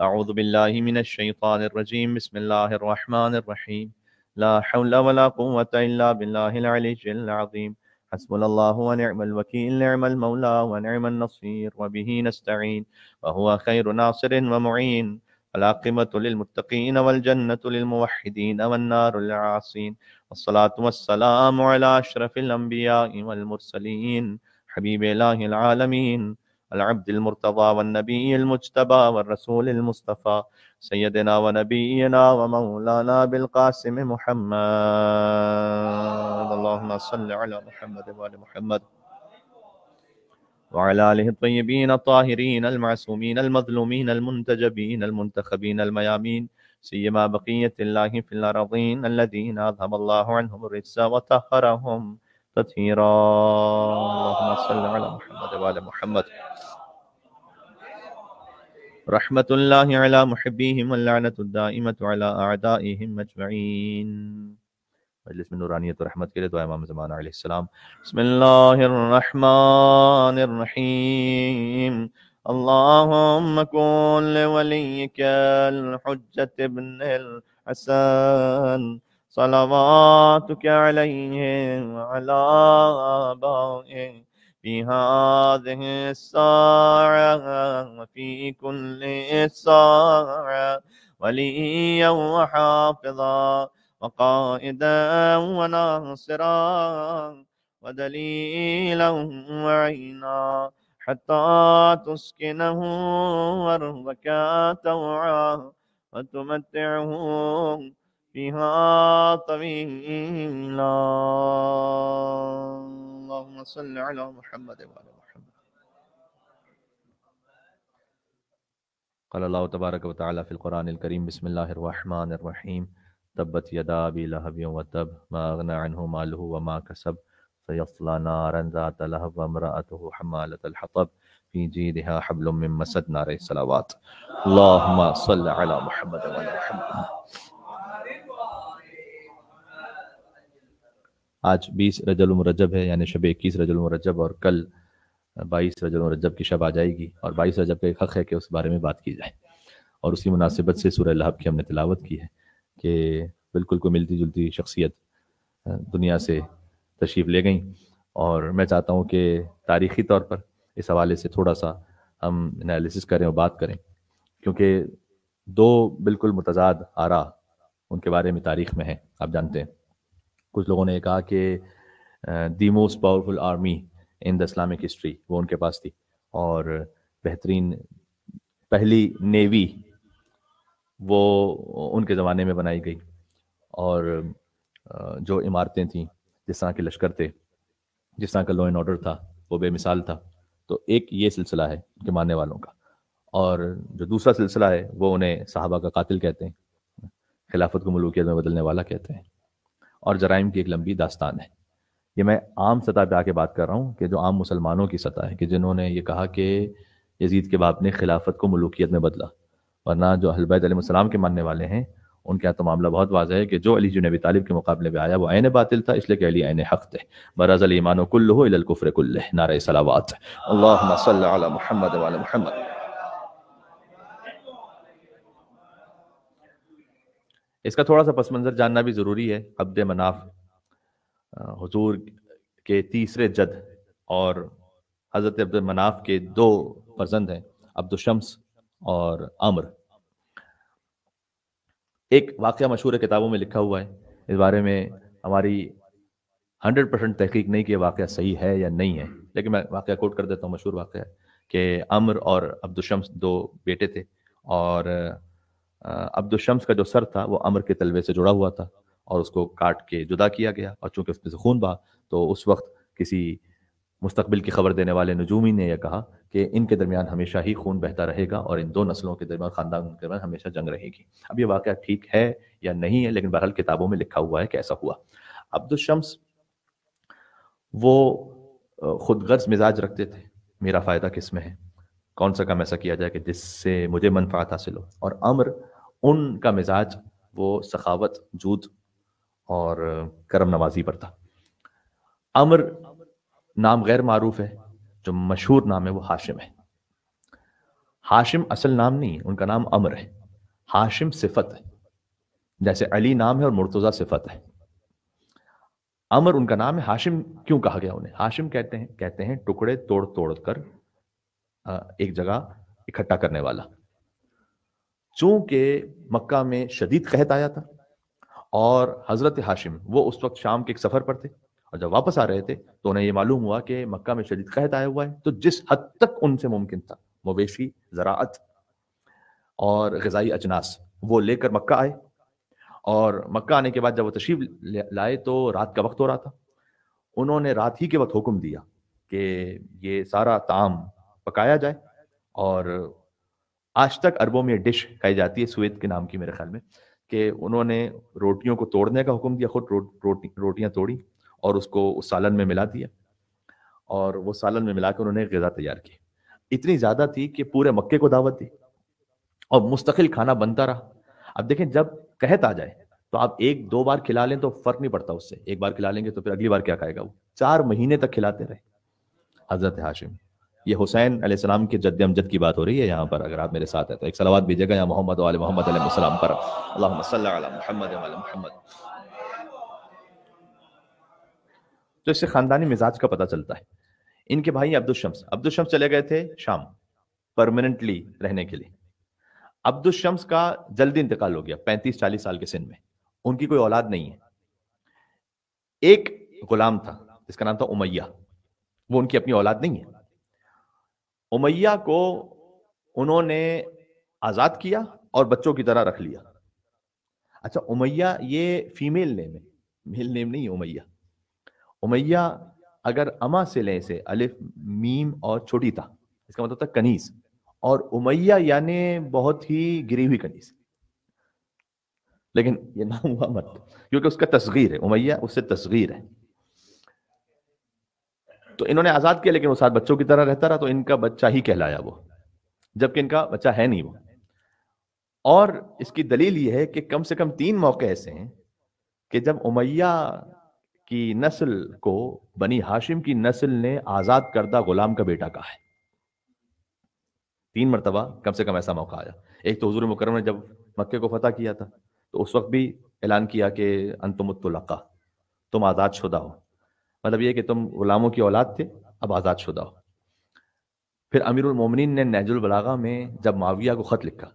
أعوذ بالله من الشيطان الرجيم بسم الله الرحمن الرحيم لا حول ولا قوة إلا بالله العلي العظيم حسبنا الله ونعم الوكيل نعم المولى ونعم النصير وبه نستعين وهو خير ناصر ومعين العاقبة للمتقين والجنة للموحدين والنار للعاصين والصلاة والسلام على أشرف الأنبياء والمرسلين حبيب إله العالمين العبد المرتضى والنبي المجتبى والرسول المصطفى سيدنا ونبينا ومولانا بالقاسم محمد اللهم صل على محمد وعلى محمد وعلى آله الطيبين الطاهرين المعصومين المظلومين المنتجبين المنتخبين الميامين سيما بقية الله في الأرضين الذين أذهب الله عنهم الرجس وطهرهم كثيرا اللهم صل على محمد وعلى محمد رحمة الله على محبيهم واللعنة الدائمة على أعدائهم أجمعين مجلس من نورانية ورحمة رحمت دعا امام زمان عليه السلام بسم الله الرحمن الرحيم اللهم كن لوليك الحجة ابن الحسن صلواتك عليهم وعلى آبائهم في هذه الساعة وفي كل ساعة وليا وحافظا وقائدا وناصرا ودليلا وعينا حتى تسكنه أرضك توعا وتمتعه فيها طويلا اللهم صل على محمد وعلى محمد قال الله تبارك وتعالى في القرآن الكريم بسم الله الرحمن الرحيم تبت يدا أبي لهب وتب ما أغنى عنه ماله وما كسب سيصلى نارا ذات لهب وامرأته حمالة الحطب في جيدها حبل من مسد نار الصلوات اللهم صل على محمد وعلى محمد आज 20 रजल रजब है यानी शब 21 रजल रजब और कल 22 रजल रजब की शब आ जाएगी और 22 रजब का एक हक़ है कि उस बारे में बात की जाए और उसी मुनासिबत से सूर्य लहब की हमने तिलावत की है कि बिल्कुल कोई मिलती जुलती शख्सियत दुनिया से तशरीफ़ ले गई और मैं चाहता हूँ कि तारीख़ी तौर पर इस हवाले से थोड़ा सा हम एनालिसिस करें और बात करें क्योंकि दो बिल्कुल मुतजाद आरा उनके बारे में तारीख़ में है आप जानते हैं कुछ लोगों ने कहा कि the most powerful army in the Islamic history वो उनके पास थी और बेहतरीन पहली नेवी वो उनके ज़माने में बनाई गई और जो इमारतें थीं जिस तरह के लश्कर थे जिस तरह का लॉ एंड ऑर्डर था वो बेमिसाल था तो एक ये सिलसिला है उनके मानने वालों का और जो दूसरा सिलसिला है वो उन्हें साहबा का कातिल कहते हैं खिलाफत को मलूकियत में बदलने वाला कहते हैं और जराइम की एक लंबी दास्तान है ये मैं आम सतह पे आके बात कर रहा हूँ कि जो आम मुसलमानों की सतह है कि जिन्होंने ये कहा कि यजीद के बाप ने खिलाफत को मलूकियत में बदला वरना जो हलबैतम के मानने वाले हैं उनके यहाँ तो मामला बहुत वाजह है कि जो अली जुनबी तालिब के मुकाबले में आया वो आयन बातिल था इसलिए कि अली आयन हक थे बरज़ल ईमान कुल्ल हो कुल्ल नारा सलावात महमद महमद इसका थोड़ा सा पस मंज़र जानना भी ज़रूरी है अब्द मनाफ हजूर के तीसरे जद और हज़रत अब्द मनाफ के दो फर्जंद हैं अब्दुलशम्स और अमर एक वाक़ मशहूर किताबों में लिखा हुआ है इस बारे में हमारी हंड्रेड परसेंट तहकीक नहीं कि वाक़ सही है या नहीं है लेकिन मैं वाक़ कोट कर देता हूँ मशहूर वाक़ के कि अम्र और अब्दुलशम्स दो बेटे थे और अब्दुल शम्स का जो सर था वो अमर के तलवे से जुड़ा हुआ था और उसको काट के जुदा किया गया और चूंकि उसमें से खून बहा तो उस वक्त किसी मुस्तबिल की खबर देने वाले नजूमी ने यह कहा कि इनके दरमियान हमेशा ही खून बहता रहेगा और इन दो नस्लों के दरमियान ख़ानदान के दरमियान हमेशा जंग रहेगी अब यह वाक़ ठीक है या नहीं है लेकिन बहरहाल किताबों में लिखा हुआ है कि ऐसा हुआ अब्दुल शम्स वो खुद गर्ज मिजाज रखते थे मेरा फ़ायदा किस में है कौन सा काम ऐसा किया जाए कि जिससे मुझे मनफात हासिल हो और अमर उनका मिजाज वो सखावत जूद और करम नवाजी पर था अमर नाम गैर मरूफ है जो मशहूर नाम है वो हाशिम है हाशिम असल नाम नहीं उनका नाम अमर है हाशिम सिफत है जैसे अली नाम है और मुर्तज़ा सिफत है अमर उनका नाम है हाशिम क्यों कहा गया उन्हें हाशिम कहते हैं कहते हैं टुकड़े तोड़ तोड़ कर एक जगह इकट्ठा करने वाला चूंकि मक्का में शदीद कहत आया था और हज़रत हाशिम वो उस वक्त शाम के एक सफ़र पर थे और जब वापस आ रहे थे तो उन्हें ये मालूम हुआ कि मक्का में शदीद कहत आया हुआ है तो जिस हद तक उनसे मुमकिन था मवेशी ज़रात और गजाई अजनास वो लेकर मक्का आए और मक्का आने के बाद जब वो तशरीफ लाए तो रात का वक्त हो रहा था उन्होंने रात ही के वक्त हुक्म दिया कि ये सारा ताम पकाया जाए और आज तक अरबों में डिश खाई जाती है सुवेद के नाम की मेरे ख्याल में कि उन्होंने रोटियों को तोड़ने का हुक्म दिया खुद रो, रोटी रोटियाँ तोड़ी और उसको उस सालन में मिला दिया और वो सालन में मिलाकर उन्होंने गज़ा तैयार की इतनी ज़्यादा थी कि पूरे मक्के को दावत दी और मुस्तकिल खाना बनता रहा अब देखें जब कहत आ जाए तो आप एक दो बार खिला लें तो फर्क नहीं पड़ता उससे एक बार खिला लेंगे तो फिर अगली बार क्या खाएगा वो चार महीने तक खिलाते रहे हजरत हाशिम ये हुसैन अलैहिस्सलाम के जद अमजद की बात हो रही है यहाँ पर अगर आप मेरे साथ हैं तो एक सलावाद भेजेगा या मोहम्मद वाले मोहम्मद अलैहिस्सलाम पर मोहम्मद मोहम्मद तो इससे ख़ानदानी मिजाज का पता चलता है इनके भाई अब्दुल शम्स अब्दुल शम्स चले गए थे शाम परमानेंटली रहने के लिए अब्दुल शम्स का जल्दी इंतकाल हो गया पैंतीस चालीस साल के सिन में उनकी कोई औलाद नहीं है एक गुलाम था जिसका नाम था उमैया वो उनकी अपनी औलाद नहीं है उमैया को उन्होंने आजाद किया और बच्चों की तरह रख लिया अच्छा उमैया ये फीमेल नेम है मेल नेम नहीं है उमैया उमैया अगर अमा से लें से अलिफ मीम और छोटी था इसका मतलब था कनीस और उमैया यानी बहुत ही गिरी हुई कनीस लेकिन ये नाम हुआ मत क्योंकि उसका तस्गीर है उमैया उससे तस्गीर है तो इन्होंने आज़ाद किया लेकिन वो सात बच्चों की तरह रहता रहा तो इनका बच्चा ही कहलाया वो जबकि इनका बच्चा है नहीं वो और इसकी दलील ये है कि कम से कम तीन मौके ऐसे हैं कि जब उमैया की नस्ल को बनी हाशिम की नस्ल ने आज़ाद करदा गुलाम का बेटा कहा है तीन मरतबा कम से कम ऐसा मौका आया एक तो हजूर मुकरम ने जब मक्के को फतह किया था तो उस वक्त भी ऐलान किया कि अंतमुतलका तुम आज़ाद शुदा हो मतलब यह कि तुम गुलामों की औलाद थे अब आज़ाद शुदा हो फिर अमीरमिन ने बलागा में जब माविया को ख़त लिखा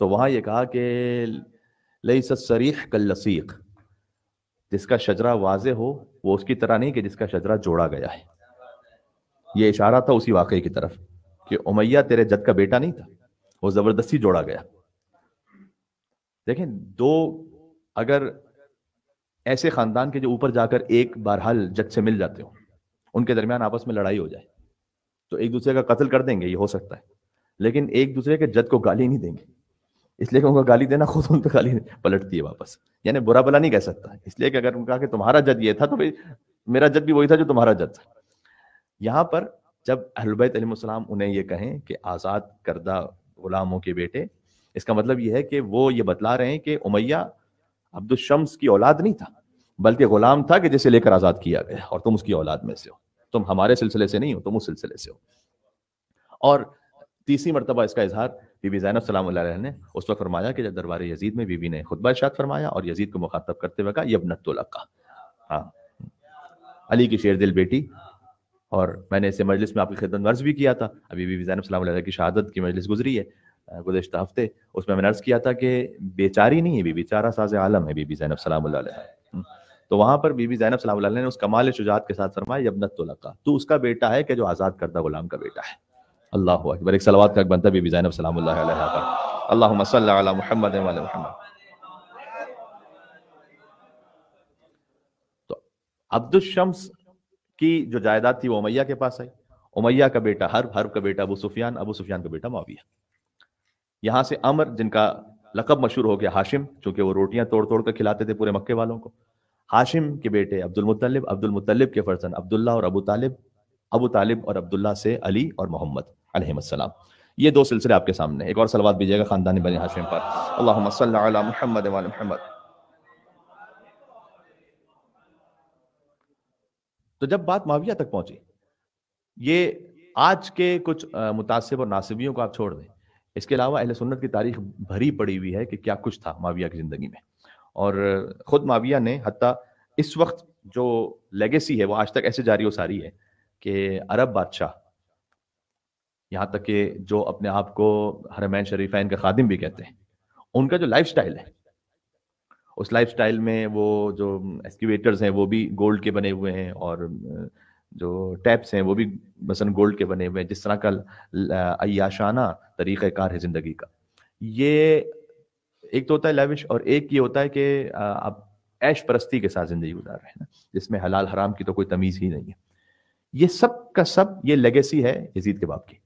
तो वहां यह कहा कि लई सरीख कल लसीक जिसका शजरा वाज हो वो उसकी तरह नहीं कि जिसका शजरा जोड़ा गया है ये इशारा था उसी वाकई की तरफ कि उमैया तेरे जद का बेटा नहीं था वो ज़बरदस्ती जोड़ा गया देखें दो अगर ऐसे खानदान के जो ऊपर जाकर एक बारहाल जज से मिल जाते हो उनके दरमियान आपस में लड़ाई हो जाए तो एक दूसरे का कत्ल कर देंगे ये हो सकता है लेकिन एक दूसरे के जज को गाली नहीं देंगे इसलिए उनको गाली देना खुद उन गाली पलटती है वापस यानी बुरा भला नहीं कह सकता इसलिए कि अगर उनका कि तुम्हारा जज ये था तो भाई मेरा जज भी वही था जो तुम्हारा जज था यहाँ पर जब अहलबैतम उन्हें ये कहें कि आज़ाद करदा गुलामों के बेटे इसका मतलब यह है कि वो ये बतला रहे हैं कि उमैया अब्दुल शम्स की औलाद नहीं था बल्कि गुलाम था कि जिसे लेकर आज़ाद किया गया और तुम उसकी औलाद में से हो तुम हमारे सिलसिले से नहीं हो तुम उस सिलसिले से हो और तीसरी मरतबा इसका इजहार बीबी जैनब सलाम ने उस वक्त फरमाया कि जब दरबार यजीद में बीबी ने खुतबा इशात फरमाया और यजीद को मुखातब करते हुए कहा यबनतुल का हाँ अली की शेर दिल बेटी और मैंने इसे मजलिस में आपकी खिदमत मर्ज भी किया था अभी बीबी जैनब सलाम की शहादत की मजलिस गुजरी है गुजशत हफ्ते उसमें मैंने अर्ज़ किया था कि बेचारी नहीं है बीबी चारा साज आलम है बीबी जैनब सलाम हम्म, तो वहाँ पर बीबी जैनब सलाम ने उस कमाल शुजात के साथ फरमाया यबनत तो लगा तू उसका बेटा है कि जो आज़ाद करदा गुलाम का बेटा है अल्लाह अकबर एक सलावात का बनता बीबी जैनब सलाम अल्लाह महमद तो अब्दुलशम्स की जो जायदाद थी वो उमैया के पास आई उमैया का बेटा हर हर का बेटा अबू सुफियान अबू सुफियान का बेटा माविया यहां से अमर जिनका लकब मशहूर हो गया हाशिम चूंकि वो रोटियां तोड़ तोड़ कर खिलाते थे पूरे मक्के वालों को हाशिम के बेटे अब्दुल मुतलिब अब्दुल मुतलिब के फर्जन अब्दुल्ला और अबू तालिब अबू तालिब और अब्दुल्ला से अली और मोहम्मद अलहमसलाम ये दो सिलसिले आपके सामने एक और सलवाद भेजिएगा खानदानी बने हाशिम पर महमद तो जब बात माविया तक पहुंची ये आज के कुछ मुतासिब और नासिबियों को आप छोड़ दें इसके अलावा अहल सुन्नत की तारीख भरी पड़ी हुई है कि क्या कुछ था माविया की ज़िंदगी में और ख़ुद माविया ने हत्ता इस वक्त जो लेगेसी है वो आज तक ऐसे जारी व सारी है कि अरब बादशाह यहाँ तक कि जो अपने आप को हरमैन शरीफाइन इनका खादिम भी कहते हैं उनका जो लाइफ स्टाइल है उस लाइफ स्टाइल में वो जो एक्सक्यूवेटर्स हैं वो भी गोल्ड के बने हुए हैं और जो टैप्स हैं वो भी मसलन गोल्ड के बने हुए हैं जिस तरह का अयाशाना तरीक़ार है ज़िंदगी का ये एक तो होता है लविश और एक ये होता है कि आप ऐश परस्ती के साथ ज़िंदगी गुजार रहे हैं जिसमें हलाल हराम की तो कोई तमीज़ ही नहीं है ये सब का सब ये लेगेसी है यजीद के बाप की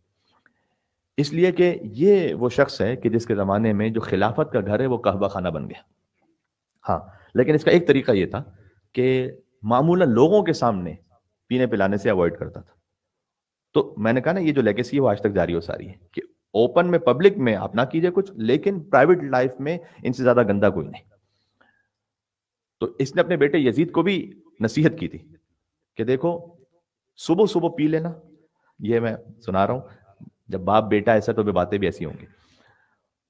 इसलिए कि ये वो शख्स है कि जिसके ज़माने में जो खिलाफत का घर है वो कहवा खाना बन गया हाँ लेकिन इसका एक तरीका ये था कि मामूला लोगों के सामने पीने पिलाने से अवॉइड करता था तो मैंने कहा ना ये जो लेगेसी है वो आज तक जारी हो सारी है कि ओपन में पब्लिक में आप ना कीजिए कुछ लेकिन प्राइवेट लाइफ में इनसे ज्यादा गंदा कोई नहीं तो इसने अपने बेटे यजीद को भी नसीहत की थी कि देखो सुबह सुबह पी लेना ये मैं सुना रहा हूं जब बाप बेटा ऐसा तो बातें भी ऐसी होंगी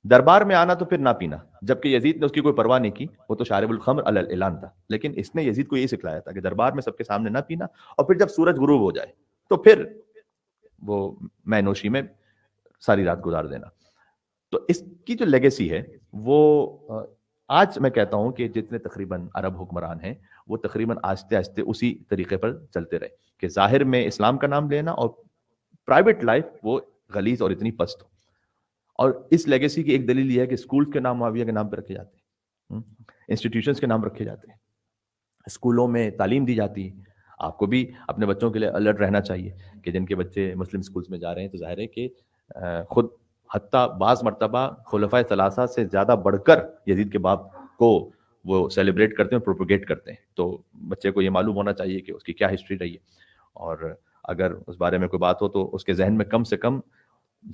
दरबार में आना तो फिर ना पीना जबकि यजीद ने उसकी कोई परवाह नहीं की वो तो शारिबुल खमर अल ऐलान था लेकिन इसने यजीद को ये सिखलाया था कि दरबार में सबके सामने ना पीना और फिर जब सूरज गुरूब हो जाए तो फिर वो मैनोशी में सारी रात गुजार देना तो इसकी जो लेगेसी है वो आज मैं कहता हूं कि जितने तकरीबन अरब हुक्मरान हैं वो तकरीबन आस्ते आस्ते उसी तरीके पर चलते रहे कि जाहिर में इस्लाम का नाम लेना और प्राइवेट लाइफ वो गलीज और इतनी पस्त हो और इस लेगेसी की एक दलील यह है कि स्कूल के नाम माविया के नाम पर रखे जाते हैं इंस्टीट्यूशंस हम्म। के नाम रखे जाते हैं स्कूलों में तालीम दी जाती है आपको भी अपने बच्चों के लिए अलर्ट रहना चाहिए कि जिनके बच्चे मुस्लिम स्कूल्स में जा रहे हैं तो जाहिर है कि खुद हती बाज़ मरतबा खलफा तलासा से ज़्यादा बढ़कर यजीद के बाप को वो सेलिब्रेट करते हैं प्रोपोगेट करते हैं तो बच्चे को ये मालूम होना चाहिए कि उसकी क्या हिस्ट्री रही है और अगर उस बारे में कोई बात हो तो उसके जहन में कम से कम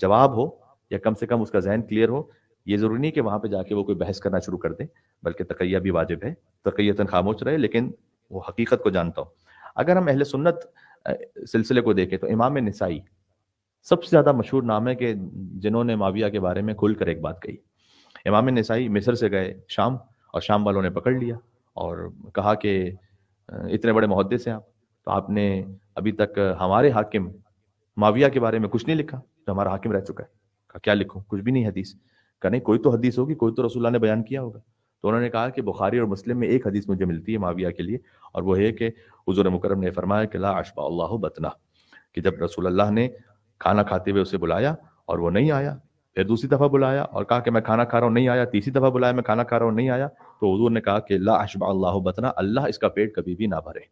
जवाब हो या कम से कम उसका जहन क्लियर हो ये ज़रूरी नहीं कि वहाँ पे जाके वो कोई बहस करना शुरू कर दे बल्कि तकैया भी वाजिब है तकैयतन खामोश रहे लेकिन वो हकीकत को जानता हो अगर हम अहल सुन्नत सिलसिले को देखें तो इमाम नसाई सबसे ज़्यादा मशहूर नाम है कि जिन्होंने माविया के बारे में खुल कर एक बात कही इमाम नसाई मिस्र से गए शाम और शाम वालों ने पकड़ लिया और कहा कि इतने बड़े मोहद्दे से आप तो आपने अभी तक हमारे हाकिम माविया के बारे में कुछ नहीं लिखा जो तो हमारा हाकिम रह चुका है का क्या लिखूं कुछ भी नहीं हदीस का नहीं कोई तो हदीस होगी कोई तो रसुल्ला ने बयान किया होगा तो उन्होंने कहा कि बुखारी और मुस्लिम में एक हदीस मुझे मिलती है माविया के लिए और वो है कि हजूर मुकरम ने फरमाया कि ला अशबा अल्लाह बतना कि जब अल्लाह ने खाना खाते हुए उसे बुलाया और वो नहीं आया फिर दूसरी दफ़ा बुलाया और कहा कि मैं खाना खा रहा हूँ नहीं आया तीसरी दफ़ा बुलाया मैं खाना खा रहा हूँ नहीं आया तो हजूर ने कहा कि ला अशबा अल्लाह बतना अल्लाह इसका पेट कभी भी ना भरे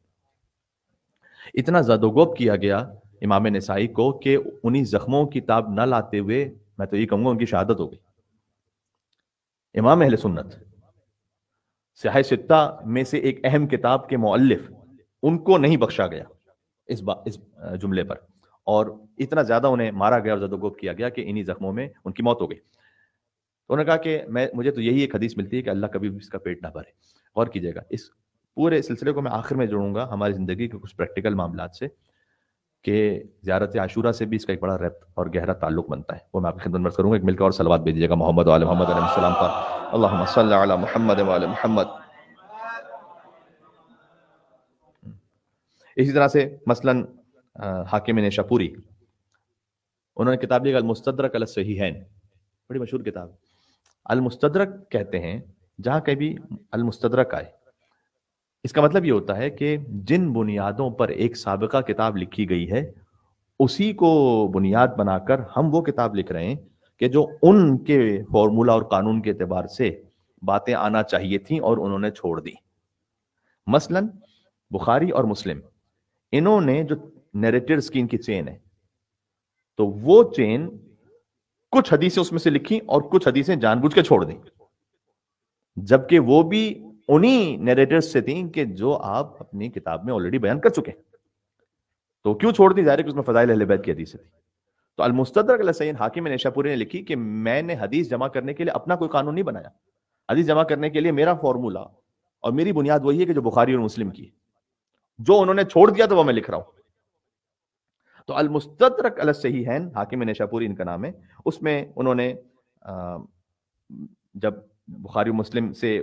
इतना जदोगोप किया गया इमाम नसाई को कि उन्हीं जख्मों की ताब ना लाते हुए मैं तो ये कहूंगा उनकी शहादत हो गई इमाम अहल सुन्नत सिहाय सित्ता में से एक अहम किताब के मौलफ उनको नहीं बख्शा गया इस बा, इस जुमले पर और इतना ज़्यादा उन्हें मारा गया और जदोगोप किया गया कि इन्हीं जख्मों में उनकी मौत हो गई तो उन्होंने कहा कि मैं मुझे तो यही एक हदीस मिलती है कि अल्लाह कभी भी इसका पेट ना भरे गौर कीजिएगा इस पूरे सिलसिले को मैं आखिर में जोड़ूंगा हमारी ज़िंदगी के कुछ प्रैक्टिकल मामला से कि ज्यारत आशूरा से भी इसका एक बड़ा रैप और गहरा ताल्लुक बनता है वो मैं आपकी खिदमत करूँगा एक मिलकर और सलवाद भेजिएगा मोहम्मद वाले मोहम्मद अलैहिस्सलाम पर अल्लाह सल मोहम्मद वाले मोहम्मद इसी तरह से मसलन हाकिम ने नेशापुरी उन्होंने किताब लिखी अलमुस्तरक अल सही है बड़ी मशहूर किताब अलमुस्तरक कहते हैं जहाँ कभी अलमुस्तरक आए इसका मतलब ये होता है कि जिन बुनियादों पर एक सबका किताब लिखी गई है उसी को बुनियाद बनाकर हम वो किताब लिख रहे हैं कि जो उनके फॉर्मूला और कानून के अतबार से बातें आना चाहिए थी और उन्होंने छोड़ दी मसलन बुखारी और मुस्लिम इन्होंने जो स्कीन की चेन है तो वो चेन कुछ हदीसें उसमें से लिखी और कुछ हदीसें जानबूझ के छोड़ दी जबकि वो भी उन्हीं नेरेटर्स से थी कि जो आप अपनी किताब में ऑलरेडी बयान कर चुके हैं तो क्यों छोड़ दी जा रही उसमें फजाइल अहले बैत की हदीस थी तो अलमुस्तरक सैन हाकिम नेशापुरी ने लिखी कि मैंने हदीस जमा करने के लिए अपना कोई कानून नहीं बनाया हदीस जमा करने के लिए मेरा फॉर्मूला और मेरी बुनियाद वही है कि जो बुखारी और मुस्लिम की जो उन्होंने छोड़ दिया तो वह मैं लिख रहा हूं तो अलमुस्तरक सहीहैन हाकिम नेशापुरी इनका नाम है उसमें उन्होंने जब बुखारी मुस्लिम से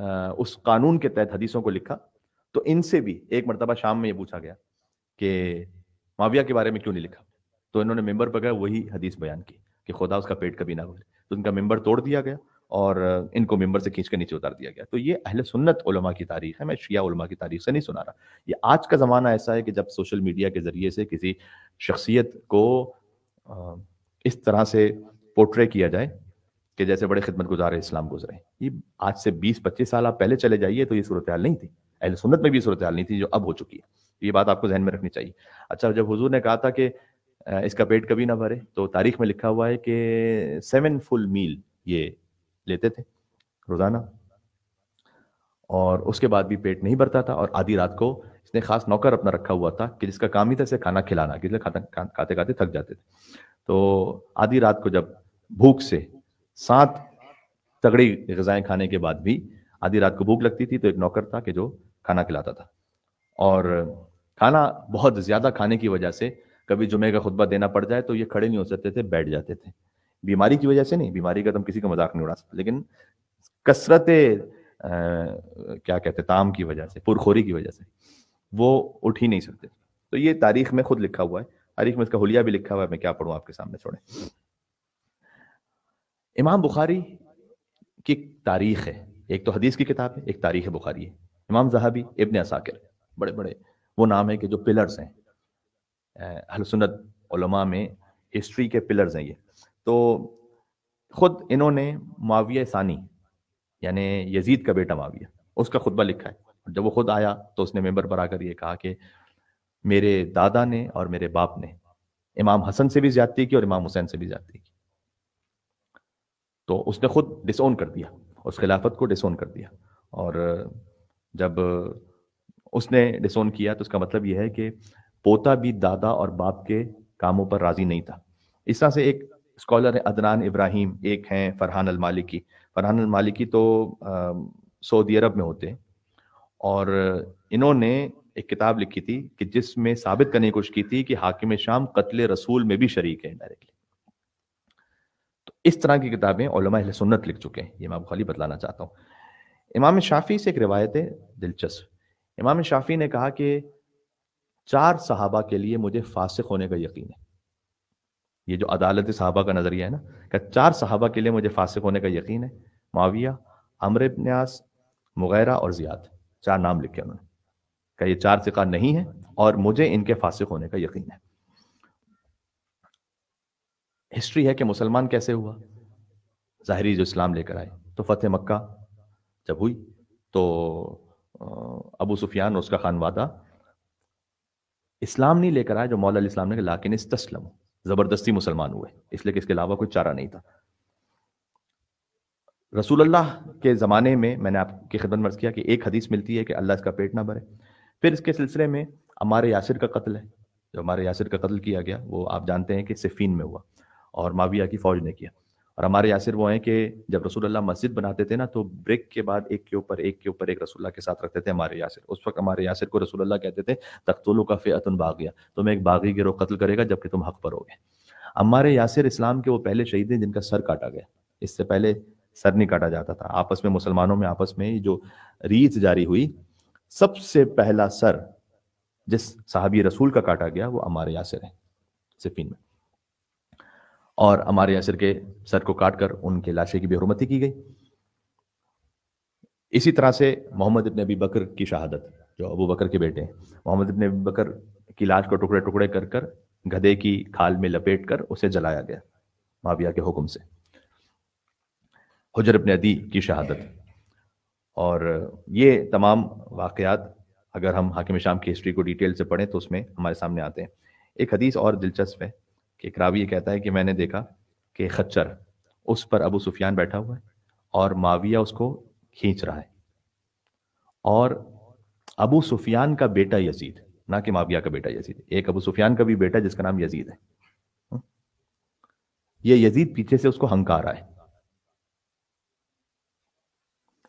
उस कानून के तहत हदीसों को लिखा तो इनसे भी एक मरतबा शाम में ये पूछा गया कि माविया के बारे में क्यों नहीं लिखा तो इन्होंने मेंबर पर गया वही हदीस बयान की कि खुदा उसका पेट कभी ना भरे तो इनका मेंबर तोड़ दिया गया और इनको मेंबर से खींच के नीचे उतार दिया गया तो ये अहल सुन्नत उलमा की तारीख है मैं शिया उलमा की तारीख से नहीं सुना रहा ये आज का ज़माना ऐसा है कि जब सोशल मीडिया के ज़रिए से किसी शख्सियत को इस तरह से पोर्ट्रे किया जाए कि जैसे बड़े खिदमत गुजार इस्लाम गुजरे ये आज से 20-25 साल आप पहले चले जाइए तो ये सूरत हाल नहीं थी अहले सुन्नत में भी सूरत हाल नहीं थी जो अब हो चुकी है ये बात आपको जहन में रखनी चाहिए अच्छा जब हुजूर ने कहा था कि इसका पेट कभी ना भरे तो तारीख में लिखा हुआ है कि सेवन फुल मील ये लेते थे रोज़ाना और उसके बाद भी पेट नहीं भरता था और आधी रात को इसने खास नौकर अपना रखा हुआ था कि जिसका काम ही था इसे खाना खिलाना कि खाते खाते थक जाते थे तो आधी रात को जब भूख से सात तगड़ी गजाएं खाने के बाद भी आधी रात को भूख लगती थी तो एक नौकर था कि जो खाना खिलाता था और खाना बहुत ज़्यादा खाने की वजह से कभी जुमे का खुतबा देना पड़ जाए तो ये खड़े नहीं हो सकते थे बैठ जाते थे बीमारी की वजह से नहीं बीमारी का तो हम किसी का मजाक नहीं उड़ा सकते लेकिन कसरत क्या कहते ताम की वजह से पुरखोरी की वजह से वो उठ ही नहीं सकते तो ये तारीख में खुद लिखा हुआ है तारीख में इसका हुलिया भी लिखा हुआ है मैं क्या पढ़ूँ आपके सामने छोड़ें इमाम बुखारी की तारीख है एक तो हदीस की किताब है एक तारीख बुखारी है इमाम जहाबी इबन असाकिर बड़े बड़े वो नाम है कि जो पिलर्स हैं हलसनत में हिस्ट्री के पिलर्स हैं ये तो खुद इन्होंने माविया सानी यानी यजीद का बेटा माविया उसका खुतबा लिखा है जब वो खुद आया तो उसने मेंबर पर आकर ये कहा कि मेरे दादा ने और मेरे बाप ने इमाम हसन से भी ज्यादती की और इमाम हुसैन से भी ज्यादती की तो उसने खुद डिसोन कर दिया उस खिलाफत को डिसोन कर दिया और जब उसने डिसोन किया तो उसका मतलब यह है कि पोता भी दादा और बाप के कामों पर राजी नहीं था इस तरह से एक स्कॉलर है अदनान इब्राहिम एक हैं फरहान मालिकी फरहान मालिकी तो सऊदी अरब में होते हैं और इन्होंने एक किताब लिखी थी कि जिसमें साबित करने की कोशिश की थी कि हाकिम शाम कत्ल रसूल में भी शरीक है डायरेक्टली इस तरह की किताबें ओलमा सुन्नत लिख चुके हैं ये मैं आपको खाली बतलाना चाहता हूँ इमाम शाफ़ी से एक रिवायत है दिलचस्प इमाम शाफ़ी ने कहा कि चार सहाबा के लिए मुझे फासिक होने का यकीन है ये जो अदालत सहाबा का नज़रिया है ना क्या चार सहाबा के लिए मुझे फासिक होने का यकीन है माविया अमर न्यास मुगैरा और ज़ियाद चार नाम लिखे उन्होंने क्या ये चार सिका नहीं है और मुझे इनके फासिक होने का यकीन है हिस्ट्री है कि मुसलमान कैसे हुआ ज़ाहरी जो इस्लाम लेकर आए तो फतेह मक्का जब हुई तो अबू सुफियान और उसका खानवादा इस्लाम नहीं लेकर आया जो मौला इस्लाम ने लाकिन तस्लम ज़बरदस्ती मुसलमान हुए इसलिए कि इसके अलावा कोई चारा नहीं था अल्लाह के ज़माने में मैंने आपकी खिदमत मर्ज किया कि एक हदीस मिलती है कि अल्लाह इसका पेट ना भरे फिर इसके सिलसिले में हमारे यासिर का कत्ल है जो हमारे यासिर का कत्ल किया गया वो आप जानते हैं कि सिफीन में हुआ और माविया की फौज ने किया और हमारे यासिर वो हैं कि जब अल्लाह मस्जिद बनाते थे ना तो ब्रेक के बाद एक के ऊपर एक के ऊपर एक रसूल के साथ रखते थे हमारे यासिर उस वक्त हमारे यासिर को अल्लाह कहते थे तख्तुल का फेतन बागिया तुम्हें एक बागी गिरोह कत्ल करेगा जबकि तुम हक पर हो गए हमारे यासिर इस्लाम के वो पहले शहीद हैं जिनका सर काटा गया इससे पहले सर नहीं काटा जाता था आपस में मुसलमानों में आपस में जो रीत जारी हुई सबसे पहला सर जिस साहबी रसूल का काटा गया वो हमारे यासिर है सिफिन में और हमारे यासिर के सर को काटकर उनके लाशे की भी हरमती की गई इसी तरह से मोहम्मद इबन अबी बकर की शहादत जो अबू बकर के बेटे हैं मोहम्मद इबन अबी बकर की लाश को टुकड़े टुकड़े कर कर गधे की खाल में लपेट कर उसे जलाया गया माविया के हुक्म से हजर इबन अदी की शहादत और ये तमाम वाक़ात अगर हम हाकिम शाम की हिस्ट्री को डिटेल से पढ़ें तो उसमें हमारे सामने आते हैं एक हदीस और दिलचस्प है कि एक रावी कहता है कि मैंने देखा कि खच्चर उस पर अबू सुफियान बैठा हुआ है और माविया उसको खींच रहा है और अबू सुफियान का बेटा यजीद ना कि माविया का बेटा यजीद एक अबू सुफियान का भी बेटा जिसका नाम यजीद है हम्म? ये यजीद पीछे से उसको हंका रहा है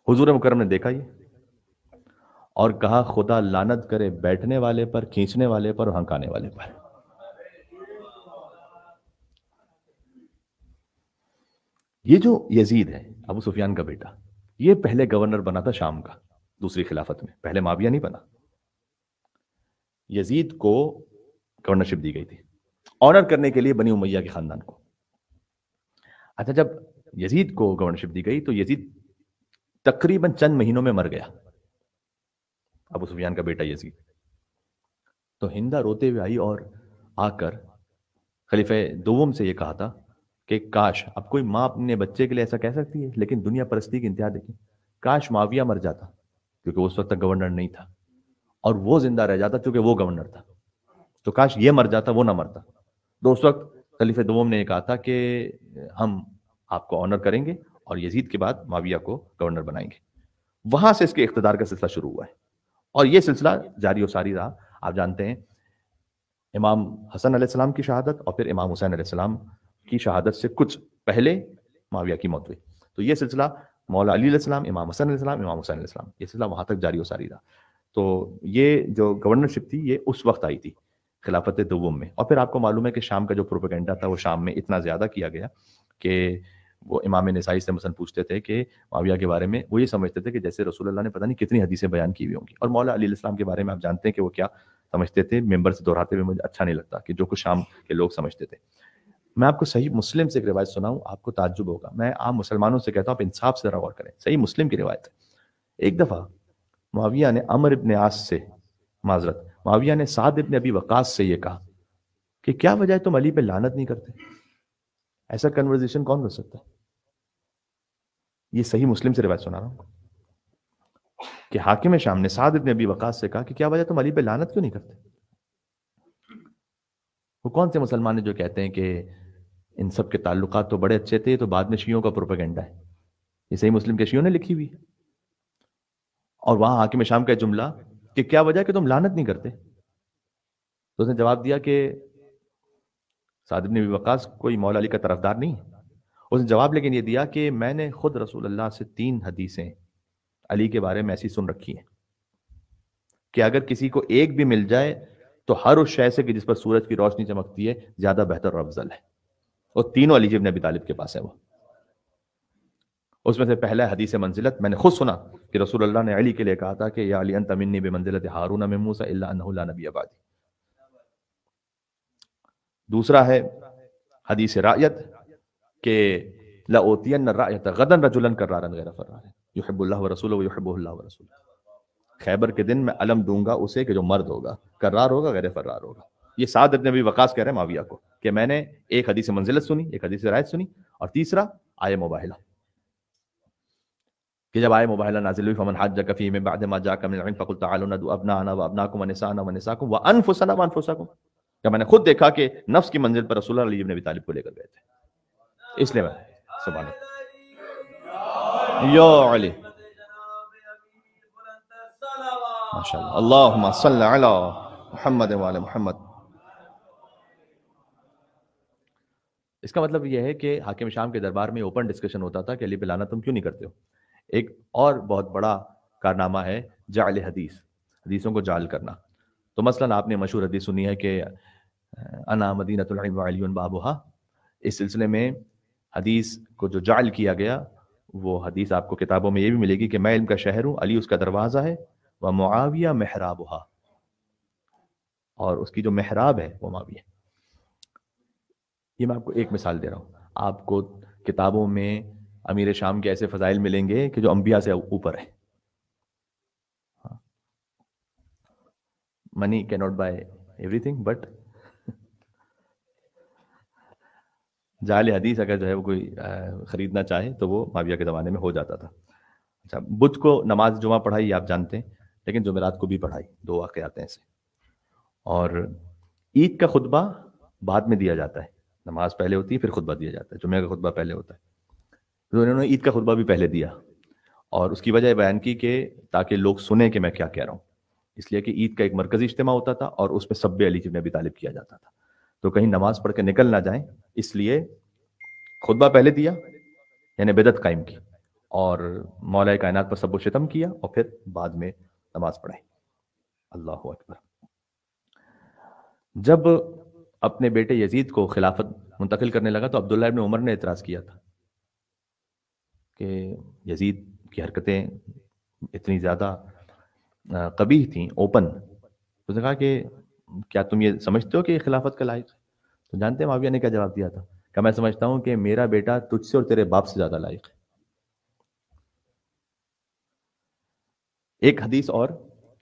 हुजूर मुकरम ने देखा ये और कहा खुदा लानत करे बैठने वाले पर खींचने वाले पर और हंकाने वाले पर ये जो यजीद है अबू सुफियान का बेटा ये पहले गवर्नर बना था शाम का दूसरी खिलाफत में पहले माविया नहीं बना यजीद को गवर्नरशिप दी गई थी ऑनर करने के लिए बनी उमैया के खानदान को अच्छा जब यजीद को गवर्नरशिप दी गई तो यजीद तकरीबन चंद महीनों में मर गया अबू सुफियान का बेटा यजीद तो हिंदा रोते हुए आई और आकर खलीफे दोवम से ये कहा था कि काश अब कोई माँ अपने बच्चे के लिए ऐसा कह सकती है लेकिन दुनिया परस्ती की इंतहा देखें काश माविया मर जाता क्योंकि उस वक्त तक गवर्नर नहीं था और वो जिंदा रह जाता क्योंकि वो गवर्नर था तो काश ये मर जाता वो ना मरता तो उस वक्त खलीफ दोम ने कहा था कि हम आपको ऑनर करेंगे और यजीद के बाद माविया को गवर्नर बनाएंगे वहां से इसके इकतदार का सिलसिला शुरू हुआ है और ये सिलसिला जारी और सारी रहा आप जानते हैं इमाम हसन सलाम की शहादत और फिर इमाम हुसैन सलाम की शहादत से कुछ पहले माविया की मौत हुई तो ये सिलसिला मौला अली इस्लाम इमाम हसन इमाम हुसैन ये सिलसिला वहाँ तक जारी हो सारी रहा तो ये जो गवर्नरशिप थी ये उस वक्त आई थी खिलाफत दोम में और फिर आपको मालूम है कि शाम का जो प्रोपोगेंडा था वो शाम में इतना ज़्यादा किया गया कि वो इमाम नसाई से मसन पूछते थे कि माविया के बारे में वो ये समझते थे कि जैसे अल्लाह ने पता नहीं कितनी हदीसें बयान की हुई होंगी और मौला अली इस्लाम के बारे में आप जानते हैं कि वो क्या समझते थे मेंबर से दोहराते हुए मुझे अच्छा नहीं लगता कि जो कुछ शाम के लोग समझते थे मैं आपको सही मुस्लिम से एक रिवायत सुनाऊं आपको ताज्जुब होगा मैं आप मुसलमानों से कहता हूं आप इंसाफ से गौर करें सही मुस्लिम की रिवायत है एक दफ़ा माविया ने अमर इबन आस से माजरत माविया ने साद इबन अभी वकास से यह कहा कि क्या वजह तुम अली पे लानत नहीं करते ऐसा कन्वर्जेशन कौन कर सकता है ये सही मुस्लिम से रिवायत सुना रहा हूँ कि हाकिम शाम ने साद इबन अभी वकास से कहा कि क्या वजह तुम अली पे लानत क्यों नहीं करते वो कौन से मुसलमान है जो कहते हैं कि इन सब के ताल्लुक तो बड़े अच्छे थे तो बाद में शियों का प्रोपेगेंडा है ये सही मुस्लिम के शियों ने लिखी हुई है और वहां हाकिम शाम का जुमला कि क्या वजह कि तुम लानत नहीं करते तो उसने जवाब दिया कि सादिब ने वकास कोई मौला अली का तरफदार नहीं उसने जवाब लेकिन ये दिया कि मैंने खुद रसूल अल्लाह से तीन हदीसें अली के बारे में ऐसी सुन रखी हैं कि अगर किसी को एक भी मिल जाए तो हर उस शय से कि जिस पर सूरज की रोशनी चमकती है ज़्यादा बेहतर और अफजल है और तीनों अलीजिब नबी तालिब के पास है वो उसमें से पहला हदीस मंजिलत मैंने खुद सुना कि रसूल अल्लाह ने अली के लिए कहा था कि या अली तमिनी बे मंजिलत हारून में मूसा नबी आबादी दूसरा है हदीस रायत के लातियन रायत गदन रजुलन करारन गैर फरारन युहिबुल्लाह व रसूल युहिबुल्लाह व रसूल खैबर के दिन मैं अलम दूंगा उसे कि जो मर्द होगा कर्रार होगा गैर फरार होगा ये सादत ने भी वकास कह रहे हैं माविया को कि मैंने एक हदीस मंजिलत सुनी एक हदीस रायत सुनी और तीसरा आय मुबाहला कि जब आए मुबाहला नाजिल हुई फमन हाज कफ़ी में बाद मा जा कमिन फ़कुल तआलुना दु अबनाना व अबनाकुम व निसाना व निसाकुम व अनफुसना व अनफुसाकुम कि मैंने खुद देखा कि नफ्स की मंजिल पर रसूल अली इब्न अबी तालिब को लेकर गए थे इसलिए मैं सुभान यो अली माशाल्लाह अल्लाहुम्मा सल्ली अला मुहम्मद व अली मुहम्मद इसका मतलब यह है कि हाकिम शाम के दरबार में ओपन डिस्कशन होता था कि अली पे लाना तुम क्यों नहीं करते हो एक और बहुत बड़ा कारनामा है जाल हदीस हदीसों को जाल करना तो मसलन आपने मशहूर हदीस सुनी है कि अना मदीनतुल्म बाबुहा इस सिलसिले में हदीस को जो जाल किया गया वो हदीस आपको किताबों में ये भी मिलेगी कि मैं इल्म का शहर हूँ अली उसका दरवाज़ा है वह मुआविया महराबुहा और उसकी जो महराब है वो माविया ये मैं आपको एक मिसाल दे रहा हूँ आपको किताबों में अमीर शाम के ऐसे फजाइल मिलेंगे कि जो अम्बिया से ऊपर है money can not buy everything but जाल हदीस अगर जो है वो कोई ख़रीदना चाहे तो वो माविया के ज़माने में हो जाता था अच्छा बुध को नमाज जुमा पढ़ाई आप जानते हैं लेकिन जुमेरात को भी पढ़ाई दो वाक़ आते हैं इसे और ईद का खुतबा बाद में दिया जाता है नमाज पहले होती है फिर खुतबा दिया जाता है जुमे का खुतबा पहले होता है तो उन्होंने ईद का खुतबा भी पहले दिया और उसकी वजह बयान की कि ताकि लोग सुने कि मैं क्या कह रहा हूँ इसलिए कि ईद का एक मरकजी इज्तम होता था और उसमें सब अली जिन्हें भी तालिब किया जाता था तो कहीं नमाज पढ़ के निकल ना जाए इसलिए खुतबा पहले दिया यानी बेदत कायम की और मौलाए कायनात पर सबो शतम किया और फिर बाद में नमाज पढ़ाई अल्लाह अकबर जब अपने बेटे यजीद को खिलाफत मुंतकिल करने लगा तो अब्दुल्ला इबन उमर ने एतराज़ किया था कि यजीद की हरकतें इतनी ज़्यादा कबीह थी ओपन उसने कहा कि क्या तुम ये समझते हो कि खिलाफत का लायक है तो जानते हैं माविया ने क्या जवाब दिया था क्या मैं समझता हूँ कि मेरा बेटा तुझसे और तेरे बाप से ज़्यादा लायक है एक हदीस और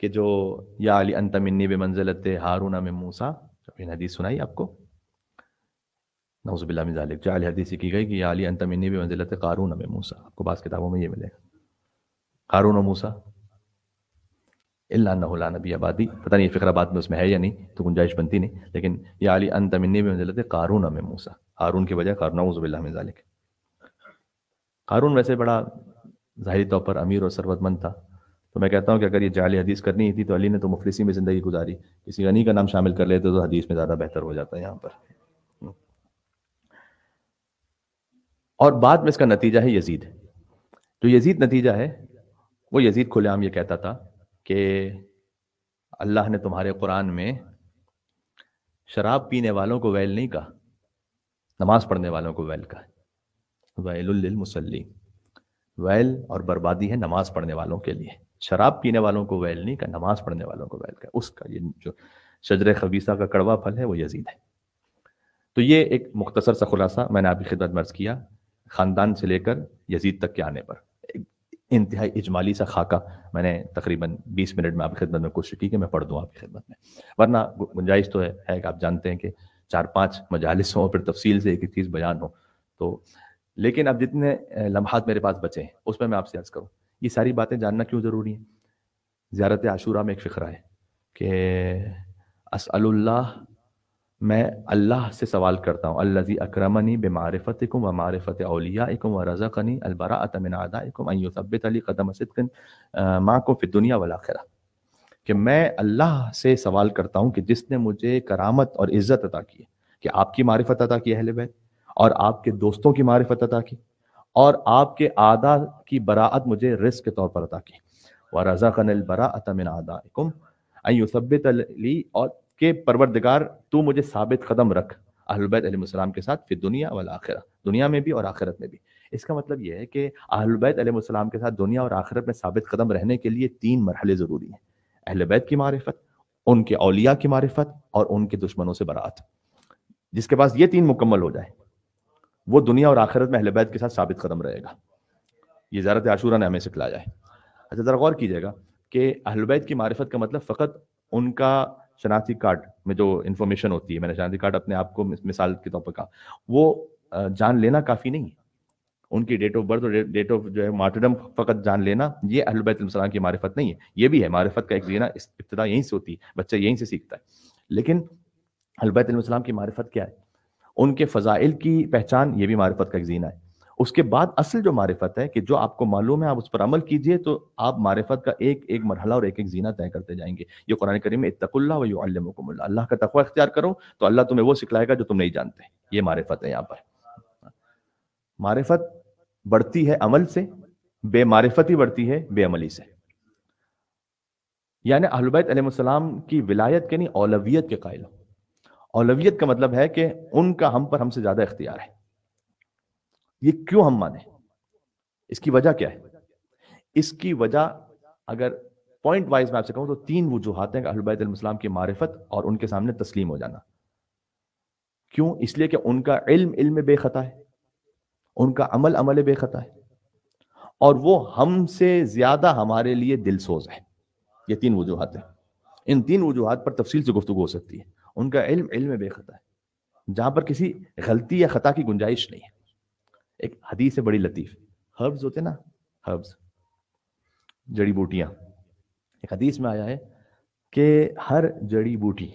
कि जो या अली अंतमिन्नी बे मंजलत हारूना में मूसा कभी हदीस सुनाई आपको नौजबिल्ला मिजाल जो अली हदीसी की गई कि अली अंतम इन्नी भी मंजिलत कारून में मूसा आपको बास किताबों में ये मिलेगा कारून मूसा इल्ला नबी आबादी पता नहीं ये फ़िक्राबाद में उसमें है या नहीं तो गुंजाइश बनती नहीं लेकिन ये अली अंतम इन्नी भी मंजिलत कारून में मूसा कारून की वजह कारून नौजबिल्ला मिजालिक कारून वैसे बड़ा ज़ाहिर तौर पर अमीर और ثروतमंद था तो मैं कहता हूँ कि अगर ये जाली हदीस करनी थी तो अली ने तो मुफलिसी में ज़िंदगी गुजारी किसी गनी का नाम शामिल कर लेते तो हदीस में ज़्यादा बेहतर हो जाता है यहाँ पर और बाद में इसका नतीजा है यजीद जो यजीद नतीजा है वो यजीद खुलेआम ये कहता था कि अल्लाह ने तुम्हारे कुरान में शराब पीने वालों को वैल नहीं कहा नमाज पढ़ने वालों को वैल कहा वैलमसली वैल और बर्बादी है नमाज पढ़ने वालों के लिए शराब पीने वालों को वैल नहीं का नमाज पढ़ने वालों को वैल का उसका ये जो शजर खबीसा का कड़वा फल है वो यजीद है तो ये एक मुख्तसर सा खुलासा मैंने आपकी खिदमत मर्ज किया ख़ानदान से लेकर यजीद तक के आने पर इंतहाई इजमाली सा खाका मैंने तकरीबन 20 मिनट में आपकी खिदमत में कोशिश की कि मैं पढ़ दूँ आपकी खिदमत में वरना गुंजाइश तो है, कि आप जानते हैं कि चार पाँच मजालस हों फिर तफसील से एक एक चीज़ बयान हो तो लेकिन अब जितने लम्हात मेरे पास बचे हैं उसमें मैं आपसे अर्ज़ करूँ ये सारी बातें जानना क्यों ज़रूरी है ज़्यारत आशूरा में एक फ़िक्र है कि असल्ला मैं अल्लाह से सवाल करता हूँ अल्लाजी अक्रमनी बेमारफ़त व मारफ़त अलिया व रज़ाकनी अलबरा अतमिन अदाकुम अयुसबित अली कदम सिद्दिन माँ को फिर दुनिया वाला वलाखरा कि मैं अल्लाह से सवाल करता हूँ कि जिसने मुझे करामत और इज़्ज़त अदा की है कि आपकी मारफ़त अदा की अहल बैत और आपके दोस्तों की मारफ़त अदा की और आपके आदा की बरात मुझे रिस्क के तौर पर अदा की व रजा कनल बरात आदाकुम अयुसबित अली और के परवरदिगार तू मुझे साबित कदम रख अहलबैतम के साथ फिर दुनिया वाल आखिर दुनिया में भी और आखिरत में भी इसका मतलब यह है कि अहलबैतम के साथ दुनिया और आखिरत में साबित कदम रहने के लिए तीन मरहले ज़रूरी हैं अहलबैत की मारफत उनके अलिया की मारफत और उनके दुश्मनों से बरात जिसके पास ये तीन मुकम्मल हो जाए वो दुनिया और आखिरत में अहलबैत के साथ साबित कदम रहेगा ये ज्यारत आशूरा ने हमें सिखलाया है अच्छा ज़रा गौर कीजिएगा कि अहलबैत की मारफत का मतलब फ़कत उनका शनाख्ती कार्ड में जो इन्फॉर्मेशन होती है मैंने शनाख्ती कार्ड अपने आप को मिसाल के तौर पर कहा वो जान लेना काफ़ी नहीं है उनकी डेट ऑफ बर्थ और डेट ऑफ जो है मार्टडम फ़कत जान लेना ये अहलबैतम की मारफत नहीं है ये भी है मारफत का एक जीना इब्तदा यहीं से होती है बच्चा यहीं से सीखता है लेकिन अलबैतम की मारफत क्या है उनके फ़जाइल की पहचान ये भी मारफत का एक जीना है उसके बाद असल जो मारफत है कि जो आपको मालूम है आप उस पर अमल कीजिए तो आप मारफत का एक एक मरहला और एक एक जीना तय करते जाएंगे ये कुरान करीम इतकुल्ला व वयुल्ला अल्लाह का तकवा इख्तियार करो तो अल्लाह तुम्हें वो सिखलाएगा जो तुम नहीं जानते ये मारफत है यहाँ पर मारफत बढ़ती है अमल से बेमारफती बढ़ती है बेअमली से यानी अहलबैत की विलायत के नहीं औलवियत के कायल हो औलवियत का मतलब है कि उनका हम पर हमसे ज्यादा इख्तियार है ये क्यों हम माने इसकी वजह क्या है इसकी वजह अगर पॉइंट वाइज मैं आपसे कहूं तो तीन वजूहत हैं अहलबैतम की मारिफत और उनके सामने तस्लीम हो जाना क्यों इसलिए कि उनका इल्म इल्म बेखता है उनका अमल अमल बेखता है और वो हमसे ज्यादा हमारे लिए दिलसोज है ये तीन वजूहत हैं इन तीन वजूहत पर तफसील से गुफ्तु हो सकती है उनका इल्म इल्म बेखता है जहां पर किसी गलती या खता की गुंजाइश नहीं है एक हदीस है बड़ी लतीफ़ हर्ब्स होते ना हर्ब्स जड़ी बूटियाँ एक हदीस में आया है कि हर जड़ी बूटी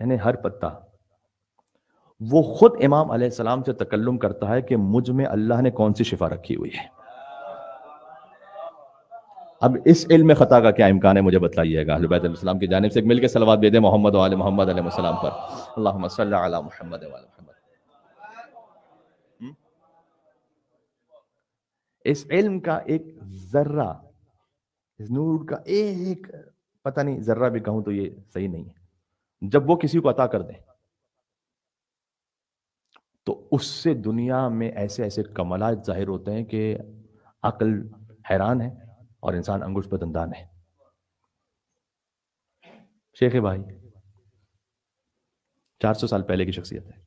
यानी हर पत्ता वो खुद इमाम सलाम से तकल्लुम करता है कि मुझ में अल्लाह ने कौन सी शिफा रखी हुई है अब इस इल्म ख़ता का क्या इम्कान है मुझे बताइएगा अहलबैतम की जानब से एक मिल के सलवा दे दें मोहम्मद वाल मोहम्मद आलम पर महमद हम्म? इस इल्म का एक ज़र्रा इस नूर का एक पता नहीं ज़र्रा भी कहूं तो ये सही नहीं है जब वो किसी को अता कर दे तो उससे दुनिया में ऐसे ऐसे कमला जाहिर होते हैं कि अकल हैरान है और इंसान अंगुश बदनदान है शेख भाई 400 साल पहले की शख्सियत है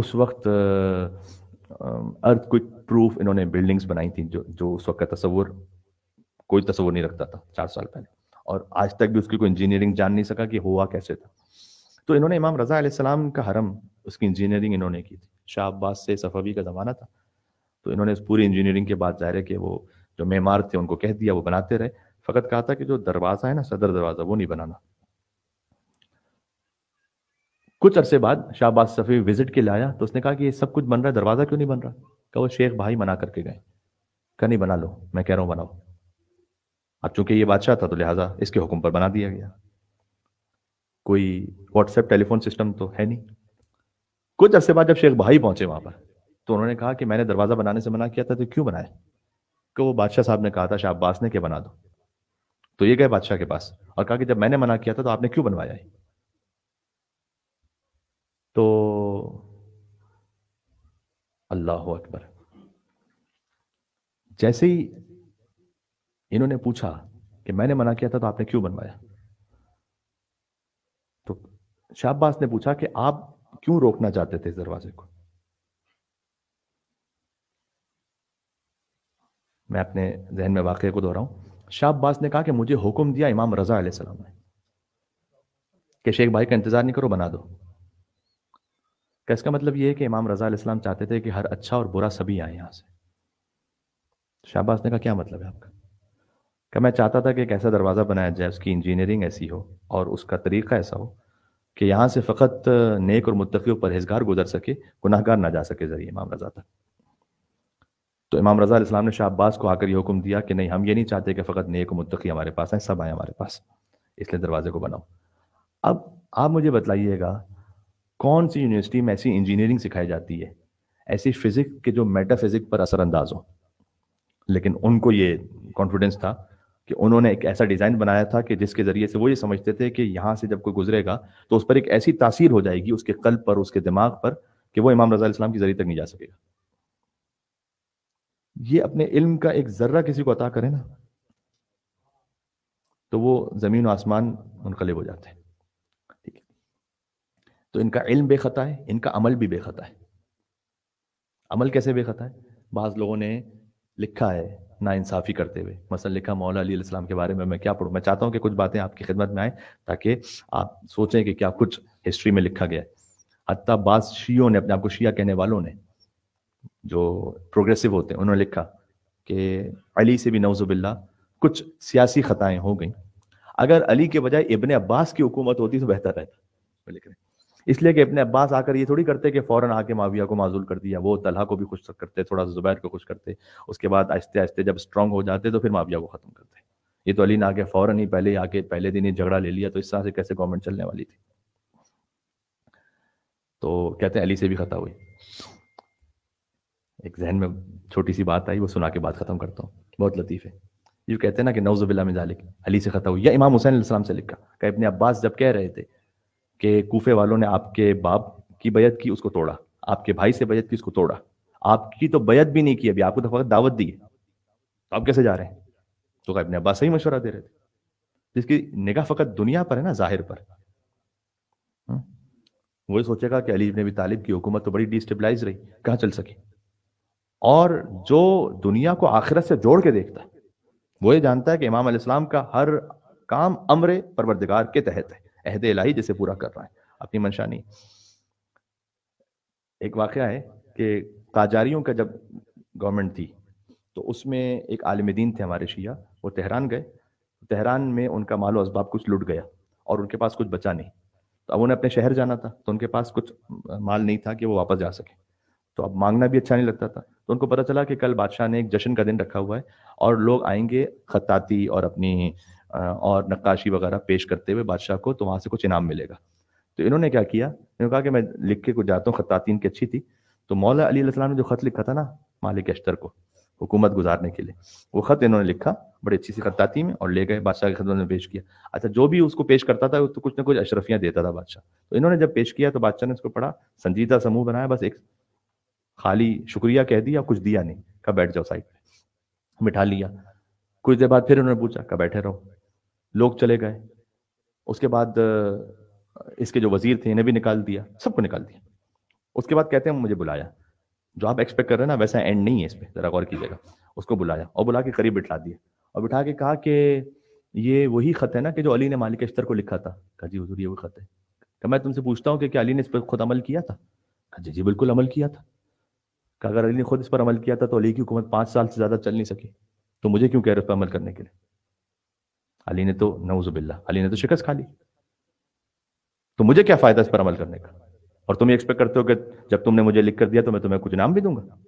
उस वक्त अर्थ कुछ प्रूफ इन्होंने बिल्डिंग्स बनाई थी जो जो उस वक्त का तस्वुर कोई तस्वुर नहीं रखता था चार साल पहले और आज तक भी उसकी कोई इंजीनियरिंग जान नहीं सका कि हुआ कैसे था तो इन्होंने इमाम रज़ा सलाम का हरम उसकी इंजीनियरिंग इन्होंने की थी शाह अब्बास से सफ़वी का ज़माना था तो इन्होंने इस पूरी इंजीनियरिंग के बाद ज़ाहिर है कि वो जो मेमार थे उनको कह दिया वो बनाते रहे फ़कत कहा था कि जो दरवाज़ा है ना सदर दरवाज़ा वो नहीं बनाना कुछ अरसे बाद शाहबाज सफ़ी विजिट के लिए आया तो उसने कहा कि ये सब कुछ बन रहा है दरवाज़ा क्यों नहीं बन रहा कहो वो शेख भाई मना करके गए कह नहीं बना लो मैं कह रहा हूं बनाओ अब चूंकि ये बादशाह था तो लिहाजा इसके हुक्म पर बना दिया गया कोई व्हाट्सएप टेलीफोन सिस्टम तो है नहीं कुछ अरसे बाद जब शेख भाई पहुंचे वहां पर तो उन्होंने कहा कि मैंने दरवाज़ा बनाने से मना किया था तो क्यों बनाया कि वो बादशाह साहब ने कहा था शाहबास ने क्या बना दो तो ये गए बादशाह के पास और कहा कि जब मैंने मना किया था तो आपने क्यों बनवाया ही? तो अल्लाह अकबर जैसे ही इन्होंने पूछा कि मैंने मना किया था तो आपने क्यों बनवाया तो शाहबास ने पूछा कि आप क्यों रोकना चाहते थे इस दरवाजे को मैं अपने जहन में वाक़े को दोहराऊँ शाह अब्बास ने कहा कि मुझे हुक्म दिया इमाम रज़ा सलाम ने कि शेख भाई का इंतज़ार नहीं करो बना दो क्या इसका मतलब ये है कि इमाम रज़ा सलाम चाहते थे कि हर अच्छा और बुरा सभी आए यहाँ से शाहबाज ने कहा क्या मतलब है आपका क्या मैं चाहता था कि एक ऐसा दरवाज़ा बनाया जाए उसकी इंजीनियरिंग ऐसी हो और उसका तरीक़ा ऐसा हो कि यहाँ से फ़कत नेक और मुतफ़ी परहेजगार गुजर सके गुनाहगार ना जा सके ज़रिए इमाम रज़ा तक तो इमाम रजा इस्लाम ने शाहब्बास को आकर यह हुक्म दिया कि नहीं हम ये नहीं चाहते कि फ़कत नेक मुतकी हमारे पास आए सब आए हमारे पास इसलिए दरवाजे को बनाओ अब आप मुझे बताइएगा कौन सी यूनिवर्सिटी में ऐसी इंजीनियरिंग सिखाई जाती है ऐसी फिज़िक के जो मेटाफिज़िक पर असरअंदाज हो लेकिन उनको ये कॉन्फिडेंस था कि उन्होंने एक ऐसा डिज़ाइन बनाया था कि जिसके ज़रिए से वो ये समझते थे कि यहाँ से जब कोई गुजरेगा तो उस पर एक ऐसी तासीर हो जाएगी उसके कल पर उसके दिमाग पर कि वो इमाम रज़ा इस्लाम की ज़रिए तक नहीं जा सकेगा ये अपने इल्म का एक ज़र्रा किसी को अता करे ना तो वो ज़मीन आसमान मुनकलब हो जाते हैं ठीक है तो इनका इल्म बेखता है इनका अमल भी बेखता है अमल कैसे बेखता है बाज़ लोगों ने लिखा है नाइंसाफ़ी करते हुए मसल लिखा मौला अली इस्लाम के बारे में मैं क्या पढ़ूँ मैं चाहता हूँ कि कुछ बातें आपकी खिदमत में आए ताकि आप सोचें कि क्या कुछ हिस्ट्री में लिखा गया है अत्ता बाज़ शियों ने अपने आपको शिया कहने वालों ने जो प्रोग्रेसिव होते हैं उन्होंने लिखा कि अली से भी नवजुबिल्ला कुछ सियासी खतएँ हो गई अगर अली के बजाय इबन अब्बास की हुकूमत होती तो बेहतर रहता लिख रहे इसलिए कि इबन अब्बास आकर ये थोड़ी करते कि फ़ौरन आके माविया को माजूल कर दिया वो तलहा को भी खुश करते थोड़ा सा जुबैर को खुश करते उसके बाद आहिस्ते आहिस्ते जब स्ट्रॉन्ग हो जाते तो फिर माविया को ख़त्म करते ये तो अली ने आके फ़ौरन ही पहले आके पहले दिन ही झगड़ा ले लिया तो इस तरह से कैसे गवर्नमेंट चलने वाली थी तो कहते हैं अली से भी खतः हुई एक जहन में छोटी सी बात आई वो सुना के बात ख़त्म करता हूँ बहुत लतीफ़ है जो कहते हैं ना कि में जालिक अली से खत्म हुई या इमाम हुसैन इस्लाम से लिखा का इबन अब्बास जब कह रहे थे कि कोफे वालों ने आपके बाप की बैत की उसको तोड़ा आपके भाई से बैत की उसको तोड़ा आपकी तो बैत भी नहीं की अभी आपको तो फकत दावत दी है तो आप कैसे जा रहे हैं तो इबन अब्बास सही मशवरा दे रहे थे जिसकी तो निगाह फ़कत दुनिया पर है ना जाहिर पर हम्म? वही सोचेगा कि अली ने भी तालिब की हुकूमत तो बड़ी डिस्टेबलाइज रही कहाँ चल सके और जो दुनिया को आखिरत से जोड़ के देखता है वो ये जानता है कि इमाम इस्लाम का हर काम अमर परवरदिगार के तहत है अहद इलाही जिसे पूरा कर रहा है अपनी मंशा नहीं एक वाक़ है कि काजारियों का जब गवर्नमेंट थी तो उसमें एक आलम दीन थे हमारे शिया वो तेहरान गए तेहरान में उनका मालो इसबाब कुछ लुट गया और उनके पास कुछ बचा नहीं तो अब उन्हें अपने शहर जाना था तो उनके पास कुछ माल नहीं था कि वो वापस जा सके तो अब मांगना भी अच्छा नहीं लगता था तो उनको पता चला कि कल बादशाह ने एक जश्न का दिन रखा हुआ है और लोग आएंगे खताती और अपनी और नक्काशी वगैरह पेश करते हुए बादशाह को तो वहाँ से कुछ इनाम मिलेगा तो इन्होंने क्या किया इन्होंने कहा कि मैं लिख के कुछ जाता हूँ खतातीन की अच्छी थी तो मौला अली ने जो खत लिखा था ना मालिक अश्तर को हुकूमत गुजारने के लिए वो खत इन्होंने लिखा बड़ी अच्छी सी खताती में और ले गए बादशाह के खतों ने पेश किया अच्छा जो भी उसको पेश करता था तो कुछ ना कुछ अशरफियाँ देता था बादशाह तो इन्होंने जब पेश किया तो बादशाह ने उसको पढ़ा संजीदा समूह बनाया बस एक खाली शुक्रिया कह दिया कुछ दिया नहीं कब बैठ जाओ साइड में मिठा लिया कुछ देर बाद फिर उन्होंने पूछा कब बैठे रहो लोग चले गए उसके बाद इसके जो वजीर थे इन्हें भी निकाल दिया सबको निकाल दिया उसके बाद कहते हैं मुझे बुलाया जो आप एक्सपेक्ट कर रहे हैं ना वैसा एंड नहीं है इस पर ज़रा गौर कीजिएगा उसको बुलाया और बुला के करीब बिठा दिया और बिठा के कहा कि ये वही ख़त है ना कि जो अली ने मालिक अश्तर को लिखा था कहा जी हजूर ये वो ख़त है मैं तुमसे पूछता हूँ कि क्या अली ने इस पर खुद अमल किया था कहा जी जी बिल्कुल अमल किया था कि अगर अली ने खुद इस पर अमल किया था तो अली की हुकूमत पाँच साल से ज़्यादा चल नहीं सकी तो मुझे क्यों कह रहे उस पर अमल करने के लिए अली ने तो नवजुबिल्ला अली ने तो शिकस्त खा ली तो मुझे क्या फ़ायदा इस पर अमल करने का और तुम ये एक्सपेक्ट करते हो कि जब तुमने मुझे लिख कर दिया तो मैं तुम्हें कुछ नाम भी दूंगा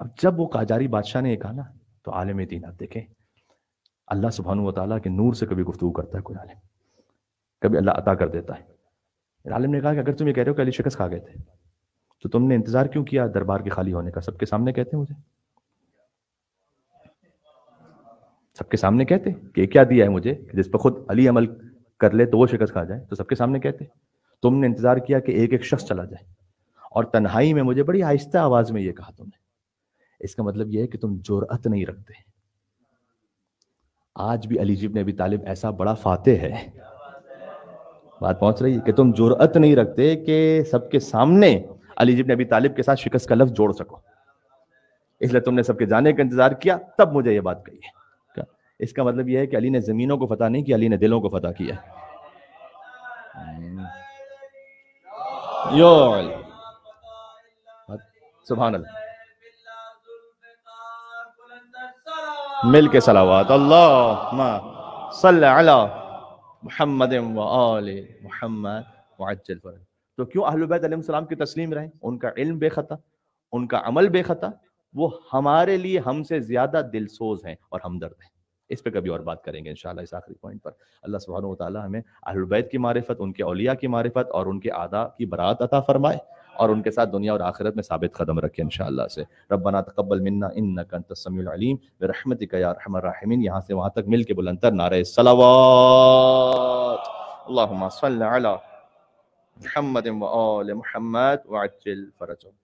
अब जब वो काजारी बादशाह ने कहा ना तो आलम दीन आप देखें अल्लाह सुबहान ताली के नूर से कभी गुफ्तु करता है कोई आलम कभी अल्लाह अता कर देता है आलम ने कहा कि अगर तुम ये कह रहे हो कि अली शिकस्त खा गए थे तो तुमने इंतजार क्यों किया दरबार के खाली होने का सबके सामने कहते मुझे सबके सामने कहते कि क्या दिया है मुझे जिस पर खुद अली अमल कर ले तो वो शिकस्त खा जाए तो सबके सामने कहते तुमने इंतजार किया कि एक एक शख्स चला जाए और तन्हाई में मुझे बड़ी आहिस्ता आवाज में ये कहा तुमने इसका मतलब यह है कि तुम जोरअत नहीं रखते आज भी जीब ने अभी तालिब ऐसा बड़ा फाते है बात पहुंच रही है कि तुम जोरअत नहीं रखते कि सबके सामने अली जिब ने अभी तालिब के साथ शिकस्त का लफ्ज जोड़ सको इसलिए तुमने सबके जाने का इंतजार किया तब मुझे ये बात कही इसका मतलब यह है कि अली ने जमीनों को फतह नहीं किया अली ने दिलों को फतह किया मिल के सलावत अल्लाह सल अला मोहम्मद मोहम्मद तो क्यों अहलबैतम की तस्लीम रहे उनका इल्म बेखता उनका अमल बेखता वो हमारे लिए हमसे ज़्यादा दिलसोज हैं और हमदर्द हैं इस पर कभी और बात करेंगे इंशाल्लाह इस आखिरी पॉइंट पर अल्लाह सुबहान ताली हमें अहलबैत की मारफत उनके अलिया की मारफत और उनके आदा की बरात अता फरमाए और उनके साथ दुनिया और आखिरत में साबित कदम रखे इंशाल्लाह से रब्बना तकबल मिन्ना इन्नक अंतस समीउल अलीम बिरहमतिक या अरहमर राहिमीन यहां से वहाँ तक मिल मिलके बुलंदतर नारे सलावत अल्लाहुम्मा सल्ली अला محمد وآل آه، محمد وعجل فرجهم